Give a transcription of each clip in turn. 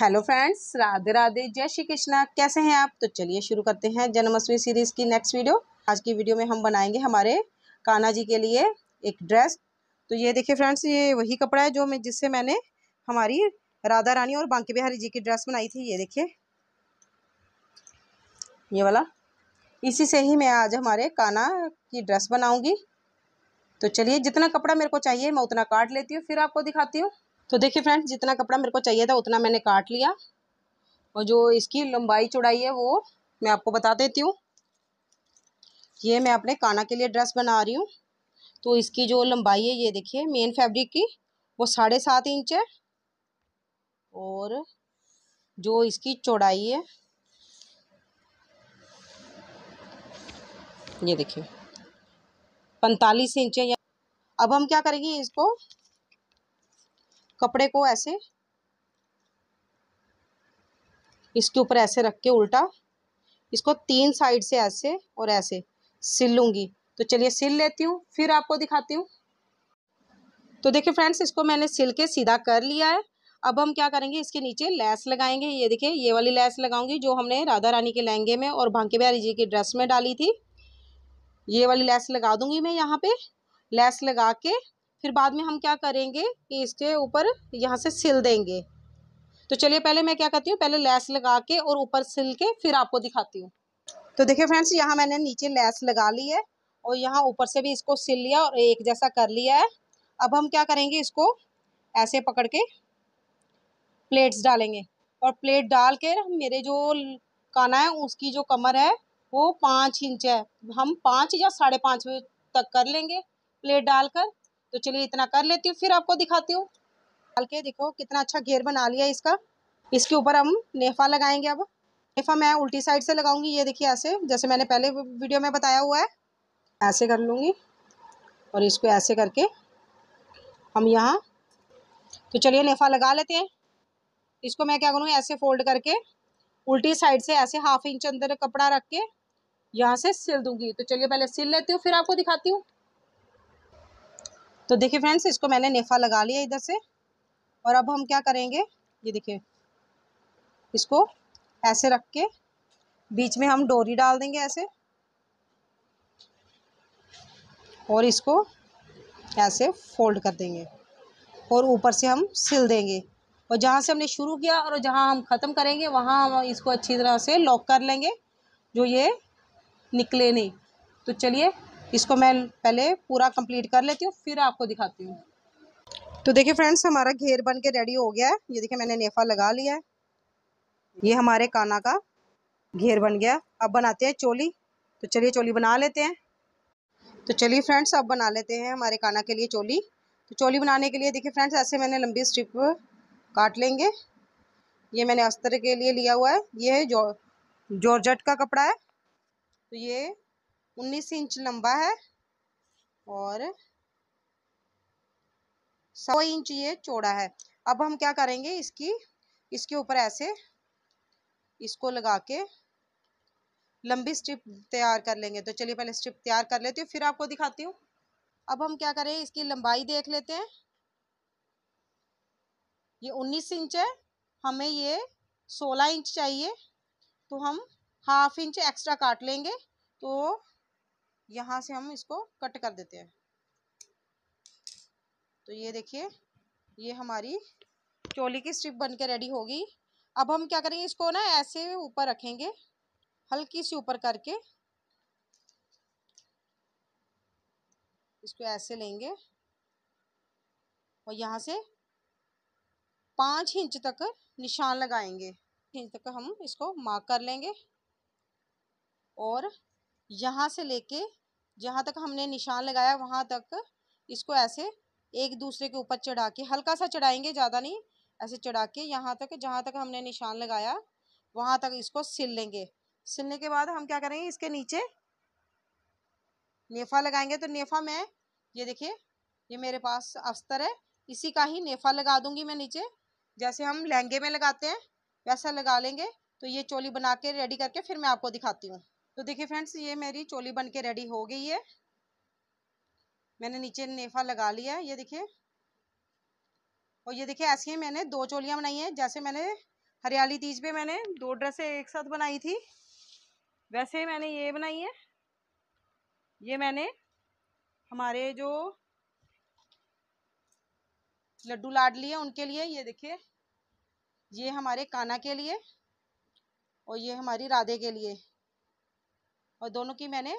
hello friends Radhe Radhe जय श्री कृष्णा कैसे हैं आप तो चलिए शुरू करते हैं जन्माष्टमी सीरीज़ की नेक्स्ट वीडियो आज की वीडियो में हम बनाएंगे हमारे कान्हा जी के लिए एक ड्रेस तो ये देखिए फ्रेंड्स ये वही कपड़ा है जो मैं जिससे मैंने हमारी राधा रानी और बांके बिहारी जी की ड्रेस बनाई थी ये देखिए ये वाला इसी से ही मैं आज हमारे कान्हा की ड्रेस बनाऊँगी तो चलिए जितना कपड़ा मेरे को चाहिए मैं उतना काट लेती हूँ फिर आपको दिखाती हूँ तो देखिए फ्रेंड्स जितना कपड़ा मेरे को चाहिए था उतना मैंने काट लिया और जो इसकी लंबाई चौड़ाई है वो मैं आपको बता देती हूँ ये मैं अपने काना के लिए ड्रेस बना रही हूँ तो इसकी जो लंबाई है ये देखिए मेन फैब्रिक की वो साढ़े सात इंच है और जो इसकी चौड़ाई है ये देखिए पैंतालीस इंच है अब हम क्या करेंगे इसको कपड़े को ऐसे इसके ऊपर ऐसे रख के उल्टा इसको तीन साइड से ऐसे और ऐसे सिल लूँगी तो चलिए सिल लेती हूँ फिर आपको दिखाती हूँ तो देखिए फ्रेंड्स इसको मैंने सिल के सीधा कर लिया है अब हम क्या करेंगे इसके नीचे लैस लगाएंगे ये देखिए ये वाली लैस लगाऊंगी जो हमने राधा रानी के लहंगे में और भांके बिहारी जी की ड्रेस में डाली थी ये वाली लैस लगा दूंगी मैं यहाँ पे लैस लगा के फिर बाद में हम क्या करेंगे कि इसके ऊपर यहाँ से सिल देंगे तो चलिए पहले मैं क्या करती हूँ पहले लैस लगा के और ऊपर सिल के फिर आपको दिखाती हूँ तो देखिए फ्रेंड्स यहाँ मैंने नीचे लैस लगा ली है और यहाँ ऊपर से भी इसको सिल लिया और एक जैसा कर लिया है अब हम क्या करेंगे इसको ऐसे पकड़ के प्लेट्स डालेंगे और प्लेट डाल के मेरे जो काना है उसकी जो कमर है वो पाँच इंच है हम पाँच या साढ़े पाँच तक कर लेंगे प्लेट डालकर तो चलिए इतना कर लेती हूँ फिर आपको दिखाती हूँ डाल के देखो कितना अच्छा घेर बना लिया इसका इसके ऊपर हम नेफा लगाएंगे अब नेफा मैं उल्टी साइड से लगाऊंगी ये देखिए ऐसे जैसे मैंने पहले वीडियो में बताया हुआ है ऐसे कर लूँगी और इसको ऐसे करके हम यहाँ तो चलिए नेफा लगा लेते हैं इसको मैं क्या करूँगी ऐसे फोल्ड करके उल्टी साइड से ऐसे हाफ इंच अंदर कपड़ा रख के यहाँ से सिल दूंगी तो चलिए पहले सिल लेती हूँ फिर आपको दिखाती हूँ तो देखिए फ्रेंड्स इसको मैंने नेफा लगा लिया इधर से और अब हम क्या करेंगे ये देखिए इसको ऐसे रख के बीच में हम डोरी डाल देंगे ऐसे और इसको ऐसे फोल्ड कर देंगे और ऊपर से हम सिल देंगे और जहाँ से हमने शुरू किया और जहाँ हम ख़त्म करेंगे वहाँ हम इसको अच्छी तरह से लॉक कर लेंगे जो ये निकले नहीं तो चलिए इसको मैं पहले पूरा कंप्लीट कर लेती हूँ फिर आपको दिखाती हूँ तो देखिए फ्रेंड्स हमारा घेर बन के रेडी हो गया है ये देखिए मैंने नेफा लगा लिया है ये हमारे काना का घेर बन गया अब बनाते हैं चोली तो चलिए चोली बना लेते हैं तो चलिए फ्रेंड्स अब बना लेते हैं हमारे काना के लिए चोली तो चोली बनाने के लिए देखिए फ्रेंड्स ऐसे मैंने लंबी स्ट्रिप काट लेंगे ये मैंने अस्तर के लिए लिया हुआ है ये है जॉर्जट का कपड़ा है तो ये उन्नीस इंच लंबा है और सौ इंच ये चौड़ा है अब हम क्या करेंगे इसकी इसके ऊपर ऐसे इसको लगा के लंबी स्ट्रिप तैयार कर लेंगे तो चलिए पहले स्ट्रिप तैयार कर लेती हूँ फिर आपको दिखाती हूँ अब हम क्या करें इसकी लंबाई देख लेते हैं ये 19 इंच है हमें ये 16 इंच चाहिए तो हम हाफ इंच एक्स्ट्रा काट लेंगे तो यहाँ से हम इसको कट कर देते हैं तो ये देखिए ये हमारी चोली की स्ट्रिप बन के रेडी होगी अब हम क्या करेंगे इसको ना ऐसे ऊपर रखेंगे हल्की सी ऊपर करके इसको ऐसे लेंगे और यहाँ से पाँच इंच तक निशान लगाएंगे इंच तक हम इसको मार्क कर लेंगे और यहाँ से लेके जहाँ तक हमने निशान लगाया वहाँ तक इसको ऐसे एक दूसरे के ऊपर चढ़ा के हल्का सा चढ़ाएंगे ज़्यादा नहीं ऐसे चढ़ा के यहाँ तक जहाँ तक हमने निशान लगाया वहाँ तक इसको सिल लेंगे सिलने के बाद हम क्या करेंगे इसके नीचे नेफा लगाएंगे तो नेफा मैं ये देखिए ये मेरे पास अस्तर है इसी का ही नेफा लगा दूंगी मैं नीचे जैसे हम लहंगे में लगाते हैं वैसा लगा लेंगे तो ये चोली बना के रेडी करके फिर मैं आपको दिखाती हूँ तो देखिए फ्रेंड्स ये मेरी चोली बन के रेडी हो गई है मैंने नीचे नेफा लगा लिया ये देखिए और ये देखिए ऐसी ही मैंने दो चोलियाँ बनाई हैं जैसे मैंने हरियाली तीज पे मैंने दो ड्रेसें एक साथ बनाई थी वैसे ही मैंने ये बनाई है ये मैंने हमारे जो लड्डू लाड लिए उनके लिए ये देखिए ये हमारे काना के लिए और ये हमारी राधे के लिए और दोनों की मैंने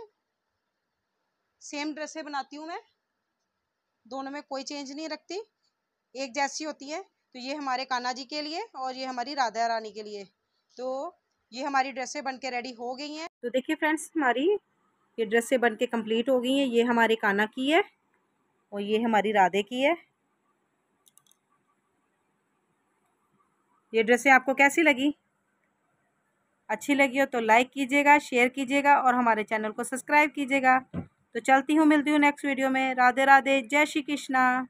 सेम ड्रेसें बनाती हूँ मैं दोनों में कोई चेंज नहीं रखती एक जैसी होती है तो ये हमारे कान्हा जी के लिए और ये हमारी राधा रानी के लिए तो ये हमारी ड्रेसें बन के रेडी हो गई हैं तो देखिए फ्रेंड्स हमारी ये ड्रेसें बन के कम्प्लीट हो गई हैं ये हमारे कान्हा की है और ये हमारी राधे की है ये ड्रेसें आपको कैसी लगी अच्छी लगी हो तो लाइक कीजिएगा शेयर कीजिएगा और हमारे चैनल को सब्सक्राइब कीजिएगा तो चलती हूँ मिलती हूँ नेक्स्ट वीडियो में राधे राधे जय श्री कृष्णा